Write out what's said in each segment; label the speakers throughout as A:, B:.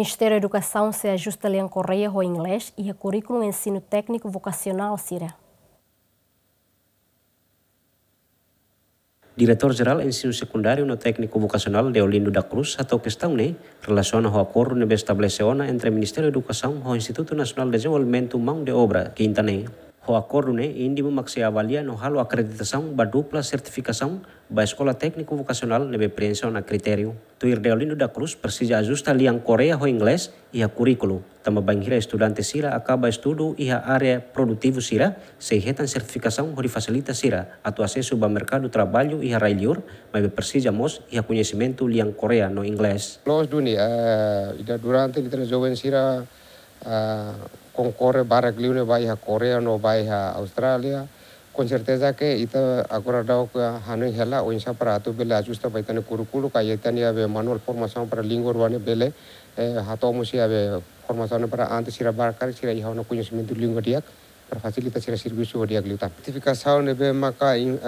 A: Ministério da Educação se ajusta é a língua correia ou inglês e a currículo ensino técnico vocacional Cira.
B: Diretor-Geral Ensino Secundário no Técnico Vocacional Deolindo da Cruz atau questão né, relaciona o acordo que estabeleceu entre o Ministério da Educação e o Instituto Nacional de Desenvolvimento Mão de Obra, Quintané. o acordo né, indi mo makse avalia no halo acreditação ba dupla certificação ba escola técnico vocacional nebe preensão na critério. Tu Irdeolino da Cruz precisa ajusta liang Korea ho inglês e a currículo. Tama bangira estudante sira acaba estudo e a área produtivo sira se retan certificação ho facilita sira a tu acesso ba mercado trabalho e a railior, mas precisa mos e a conhecimento liang Korea no inglês.
C: Los dunia, uh, durante a jovem sira uh, concorre Baraglione vai a Corea no vai a Australia con certeza que ita agora dao ka hanu hela o insa para tu bele ajusta vai tane curuculo ka yetani ave manual formação para língua urbana bele hato musi ave formação para ante sira barkar sira iha no conhecimento sementu língua diak para facilita sira serviço o diak lita certificação ne be maka in,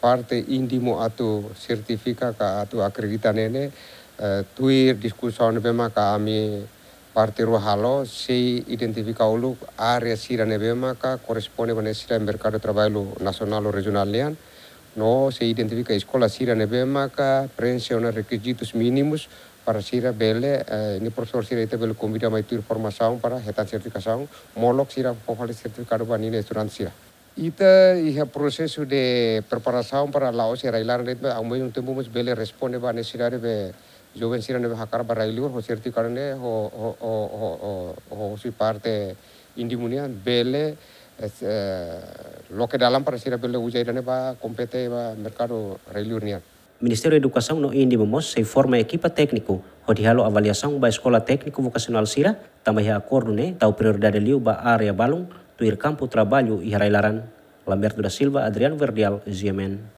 C: parte indimo atu certifica ka atu acredita nene tuir discussão nebe maka ami Partir Halo se identifica ulu área sira ka corresponde con el mercado de trabajo nacional o regional lean. No se identifica escuela sira nebemaka preenciona requisitos mínimos para sira bele eh, ni profesor sira ite este bele comida maitur formación para hetan certificación molok sira pofale certificado banina estudiantes. Ita iha proceso de preparación para la OSE arreglar, aunque un tiempo más pues, bele responde va necesidad de eh, Yo si a jacar barrailur, ho cierti carne, ho, ho, ho, ho, ho, si parte indimunia, bele, es, eh, eh, lo que dalam para sira bele ujairane e va compete va mercado railurnia.
B: Ministério da Educação no Indi Memos, se forma equipa ho onde halo avaliação ba escola técnico vokasional sira, também acordo ne, tau prioridade liu ba area balung, tuir kampu trabalho iharailaran. railaran. Lamberto Silva, Adrian Verdial, Ziemen.